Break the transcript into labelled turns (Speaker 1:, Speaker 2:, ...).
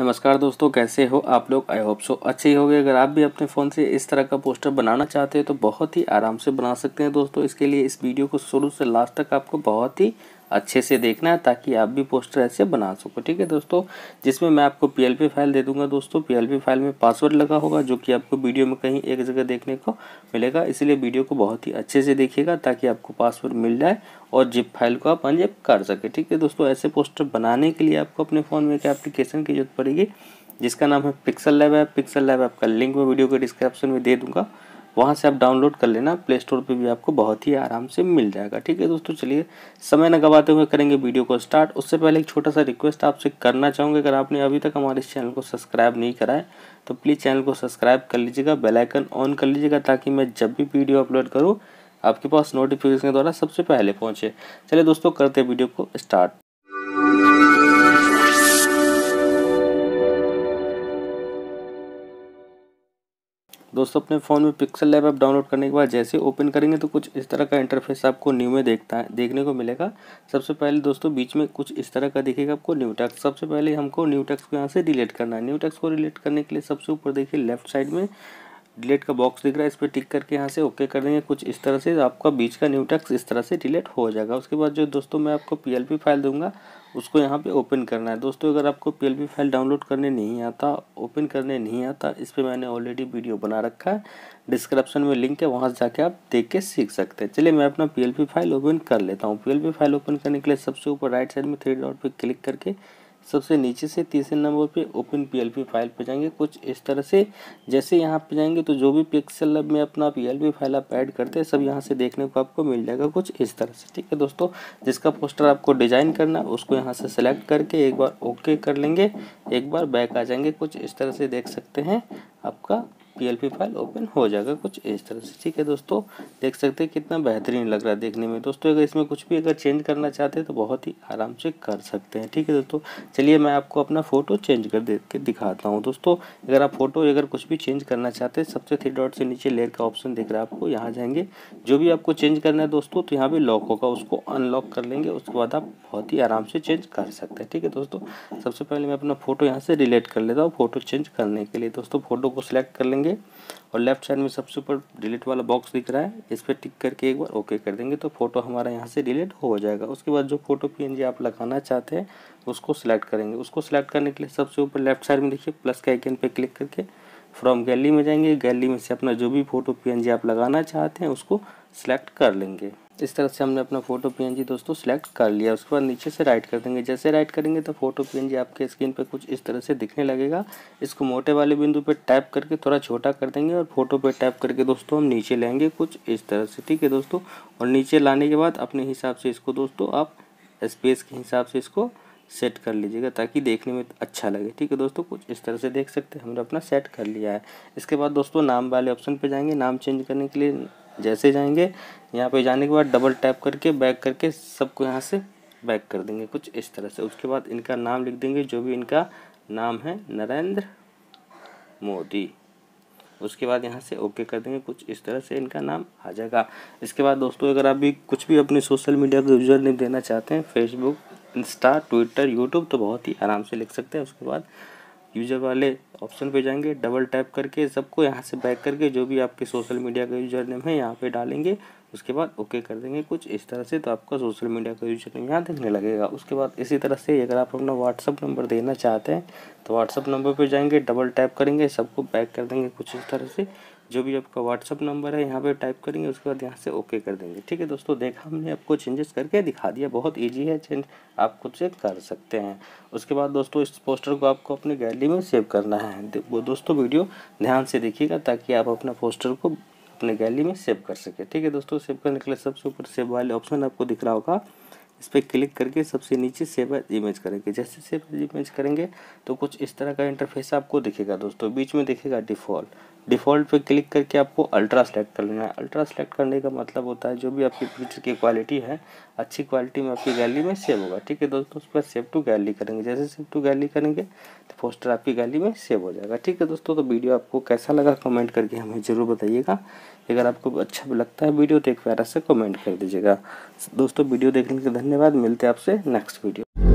Speaker 1: नमस्कार दोस्तों कैसे हो आप लोग आई होप सो अच्छे ही होंगे अगर आप भी अपने फ़ोन से इस तरह का पोस्टर बनाना चाहते हैं तो बहुत ही आराम से बना सकते हैं दोस्तों इसके लिए इस वीडियो को शुरू से लास्ट तक आपको बहुत ही अच्छे से देखना है ताकि आप भी पोस्टर ऐसे बना सको ठीक है दोस्तों जिसमें मैं आपको पी फाइल दे दूंगा दोस्तों पी फाइल में पासवर्ड लगा होगा जो कि आपको वीडियो में कहीं एक जगह देखने को मिलेगा इसलिए वीडियो को बहुत ही अच्छे से देखिएगा ताकि आपको पासवर्ड मिल जाए और जिप फाइल को आप अनजिप कर सके ठीक है दोस्तों ऐसे पोस्टर बनाने के लिए आपको अपने फ़ोन में एक एप्लीकेशन की जरूरत पड़ेगी जिसका नाम है पिक्सल लैब है पिक्सल लैब आपका लिंक मैं वीडियो के डिस्क्रिप्शन में दे दूंगा वहाँ से आप डाउनलोड कर लेना प्ले स्टोर पर भी आपको बहुत ही आराम से मिल जाएगा ठीक है दोस्तों चलिए समय न गवाते हुए करेंगे वीडियो को स्टार्ट उससे पहले एक छोटा सा रिक्वेस्ट आपसे करना चाहूँगा अगर आपने अभी तक हमारे इस चैनल को सब्सक्राइब नहीं करा है तो प्लीज़ चैनल को सब्सक्राइब कर लीजिएगा बेलाइकन ऑन कर लीजिएगा ताकि मैं जब भी वीडियो अपलोड करूँ आपके पास नोटिफिकेशन के द्वारा सबसे पहले पहुँचे चलिए दोस्तों करते वीडियो को स्टार्ट दोस्तों अपने फ़ोन में पिक्सल लैब ऐप डाउनलोड करने के बाद जैसे ओपन करेंगे तो कुछ इस तरह का इंटरफेस आपको न्यू में देखता है देखने को मिलेगा सबसे पहले दोस्तों बीच में कुछ इस तरह का दिखेगा आपको न्यू टैक्स सबसे पहले हमको न्यू टैक्स को यहाँ से डिलीट करना है न्यू टैक्स को डिलीट करने के लिए सबसे ऊपर देखिए लेफ्ट साइड में डिलीट का बॉक्स दिख रहा है इस पर टिक करके यहाँ से ओके कर देंगे कुछ इस तरह से आपका बीच का न्यू टैक्स इस तरह से डिलीट हो जाएगा उसके बाद जो दोस्तों मैं आपको पी फाइल दूंगा उसको यहाँ पे ओपन करना है दोस्तों अगर आपको पी फाइल डाउनलोड करने नहीं आता ओपन करने नहीं आता इस पर मैंने ऑलरेडी वीडियो बना रखा है डिस्क्रिप्शन में लिंक है वहाँ से जाके आप देख के सीख सकते हैं चलिए मैं अपना पी फाइल ओपन कर लेता हूँ पी फाइल ओपन करने के लिए सबसे ऊपर राइट साइड में थ्री डॉट पर क्लिक करके सबसे नीचे से तीसरे नंबर पे ओपन पीएलपी फाइल पे जाएंगे कुछ इस तरह से जैसे यहाँ पे जाएंगे तो जो भी पिक्सल में अपना पीएलपी फाइल आप ऐड करते हैं सब यहाँ से देखने को आपको मिल जाएगा कुछ इस तरह से ठीक है दोस्तों जिसका पोस्टर आपको डिजाइन करना है उसको यहाँ से सेलेक्ट करके एक बार ओके कर लेंगे एक बार बैक आ जाएंगे कुछ इस तरह से देख सकते हैं आपका पी फाइल ओपन हो जाएगा कुछ इस तरह से ठीक है दोस्तों देख सकते हैं कितना बेहतरीन लग रहा है देखने में दोस्तों अगर इसमें कुछ भी अगर चेंज करना चाहते हैं तो बहुत ही आराम से कर सकते हैं ठीक है दोस्तों चलिए मैं आपको अपना फ़ोटो चेंज कर दे के दिखाता हूँ दोस्तों अगर आप फोटो अगर कुछ भी चेंज करना चाहते हैं सबसे थ्री डॉट से नीचे लेयर का ऑप्शन दिख रहा है आपको यहाँ जाएंगे जो भी आपको चेंज करना है दोस्तों तो यहाँ पर लॉक होगा उसको अनलॉक कर लेंगे उसके बाद आप बहुत ही आराम से चेंज कर सकते हैं ठीक है दोस्तों सबसे पहले मैं अपना फ़ोटो यहाँ से रिलेट कर लेता हूँ फ़ोटो चेंज करने के लिए दोस्तों फ़ोटो को सिलेक्ट कर लेंगे और लेफ्ट साइड में सबसे ऊपर डिलीट वाला बॉक्स दिख रहा है इस पर टिक करके एक बार ओके कर देंगे तो फोटो हमारा यहाँ से डिलीट हो जाएगा उसके बाद जो फोटो पीएनजी आप लगाना चाहते हैं उसको सिलेक्ट करेंगे उसको सिलेक्ट करने के लिए सबसे ऊपर लेफ्ट साइड में देखिए प्लस के आइकन पर क्लिक करके फ्रॉम गैली में जाएंगे गैली में से अपना जो भी फोटो पी आप लगाना चाहते हैं उसको सिलेक्ट कर लेंगे इस तरह से हमने अपना फोटो पी दोस्तों सेलेक्ट कर लिया उसके बाद नीचे से राइट कर देंगे जैसे राइट करेंगे तो फोटो पी आपके स्क्रीन पर कुछ इस तरह से दिखने लगेगा इसको मोटे वाले बिंदु पर टैप करके थोड़ा छोटा कर देंगे और फोटो पर टैप करके दोस्तों हम नीचे लेंगे कुछ इस तरह से ठीक है दोस्तों और नीचे लाने के बाद अपने हिसाब से इसको दोस्तों आप स्पेस के हिसाब से इसको सेट कर लीजिएगा ताकि देखने में अच्छा लगे ठीक है दोस्तों कुछ इस तरह से देख सकते हैं हमने अपना सेट कर लिया है इसके बाद दोस्तों नाम वाले ऑप्शन पर जाएंगे नाम चेंज करने के लिए जैसे जाएंगे यहाँ पे जाने के बाद डबल टैप करके बैक करके सबको यहाँ से बैक कर देंगे कुछ इस तरह से उसके बाद इनका नाम लिख देंगे जो भी इनका नाम है नरेंद्र मोदी उसके बाद यहाँ से ओके कर देंगे कुछ इस तरह से इनका नाम आ जाएगा इसके बाद दोस्तों अगर आप भी कुछ भी अपने सोशल मीडिया का यूजर नेम देना चाहते हैं फेसबुक इंस्टा ट्विटर यूट्यूब तो बहुत ही आराम से लिख सकते हैं उसके बाद यूजर वाले ऑप्शन पे जाएंगे डबल टैप करके सबको यहाँ से बैक करके जो भी आपके सोशल मीडिया का यूजर नेम है यहाँ पे डालेंगे उसके बाद ओके कर देंगे कुछ इस तरह से तो आपका सोशल मीडिया का यूजर नेम यहाँ देखने लगेगा उसके बाद इसी तरह से अगर आप अपना व्हाट्सअप नंबर देना चाहते हैं तो व्हाट्सअप नंबर पर जाएंगे डबल टैप करेंगे सबको बैक कर देंगे कुछ इस तरह से जो भी आपका व्हाट्सअप नंबर है यहाँ पे टाइप करेंगे उसके बाद यहाँ से ओके कर देंगे ठीक है दोस्तों देखा हमने आपको चेंजेस करके दिखा दिया बहुत ईजी है चेंज आप खुद से कर सकते हैं उसके बाद दोस्तों इस पोस्टर को आपको अपनी गैलरी में सेव करना है वो दोस्तों वीडियो ध्यान से देखिएगा ताकि आप अपना पोस्टर को अपने गैलरी में सेव कर सके ठीक है दोस्तों सेव करने के लिए सबसे ऊपर सेव वाले ऑप्शन आपको दिख रहा होगा इस पर क्लिक करके सबसे नीचे सेव इमेज करेंगे जैसे सेव इमेज करेंगे तो कुछ इस तरह का इंटरफेस आपको दिखेगा दोस्तों बीच में दिखेगा डिफ़ॉल्ट डिफ़ॉल्ट पे क्लिक करके आपको अल्ट्रा सेलेक्ट कर लेना है अल्ट्रा सेलेक्ट करने का मतलब होता है जो भी आपकी पिक्चर की क्वालिटी है अच्छी क्वालिटी में आपकी गैलरी में सेव होगा ठीक है दोस्तों उसके बाद सेव टू गैलरी करेंगे जैसे सेव टू गैलरी करेंगे तो पोस्टर आपकी गैलरी में सेव हो जाएगा ठीक है दोस्तों तो वीडियो आपको कैसा लगा कमेंट करके हमें ज़रूर बताइएगा अगर आपको अच्छा लगता है वीडियो तो एक प्यारा से कमेंट कर दीजिएगा दोस्तों वीडियो देखने के धन्यवाद मिलते हैं आपसे नेक्स्ट वीडियो